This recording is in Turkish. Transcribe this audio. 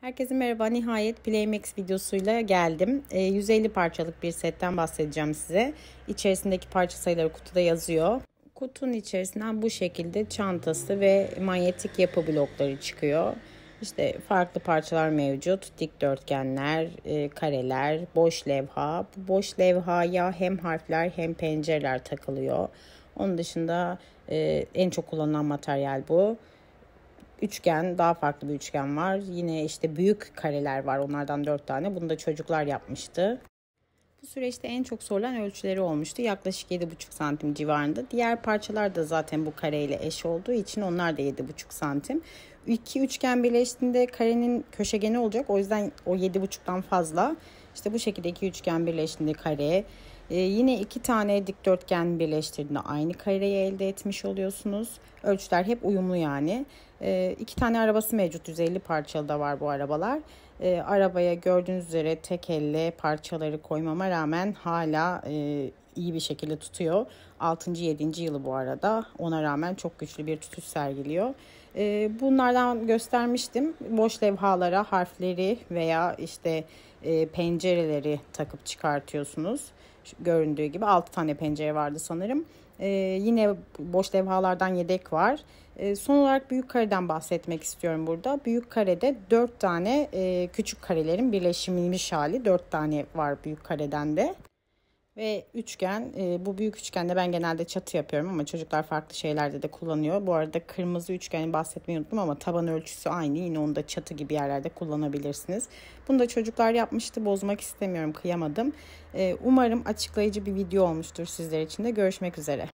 Herkese merhaba. Nihayet Playmax videosuyla geldim. E, ee, 150 parçalık bir setten bahsedeceğim size. İçerisindeki parça sayıları kutuda yazıyor. Kutunun içerisinden bu şekilde çantası ve manyetik yapı blokları çıkıyor. İşte farklı parçalar mevcut. Dikdörtgenler, e, kareler, boş levha. Bu boş levhaya hem harfler hem pencereler takılıyor. Onun dışında e, en çok kullanılan materyal bu üçgen daha farklı bir üçgen var. Yine işte büyük kareler var onlardan dört tane. Bunu da çocuklar yapmıştı. Bu süreçte en çok sorulan ölçüleri olmuştu. Yaklaşık 7,5 santim civarında. Diğer parçalar da zaten bu kareyle eş olduğu için onlar da 7,5 santim. İki üçgen birleştiğinde karenin köşegeni olacak. O yüzden o 7,5'tan fazla. İşte bu şekilde iki üçgen birleştiğinde kare ee, yine iki tane dikdörtgen birleştirdiğinde aynı kareyi elde etmiş oluyorsunuz. Ölçüler hep uyumlu yani. Ee, iki tane arabası mevcut. 150 parçalı da var bu arabalar. Ee, arabaya gördüğünüz üzere tek elle parçaları koymama rağmen hala e, iyi bir şekilde tutuyor. 6. 7. yılı bu arada. Ona rağmen çok güçlü bir tutuş sergiliyor. E, bunlardan göstermiştim. Boş levhalara harfleri veya işte e, pencereleri takıp çıkartıyorsunuz. Göründüğü gibi 6 tane pencere vardı sanırım. E, yine boş levhalardan yedek var. E, son olarak büyük kareden bahsetmek istiyorum burada. Büyük karede 4 tane e, küçük karelerin birleşimiymiş hali. 4 tane var büyük kareden de. Ve üçgen, e, bu büyük üçgende ben genelde çatı yapıyorum ama çocuklar farklı şeylerde de kullanıyor. Bu arada kırmızı üçgeni bahsetmeyi unuttum ama taban ölçüsü aynı. Yine onu da çatı gibi yerlerde kullanabilirsiniz. Bunu da çocuklar yapmıştı. Bozmak istemiyorum, kıyamadım. E, umarım açıklayıcı bir video olmuştur sizler için de. Görüşmek üzere.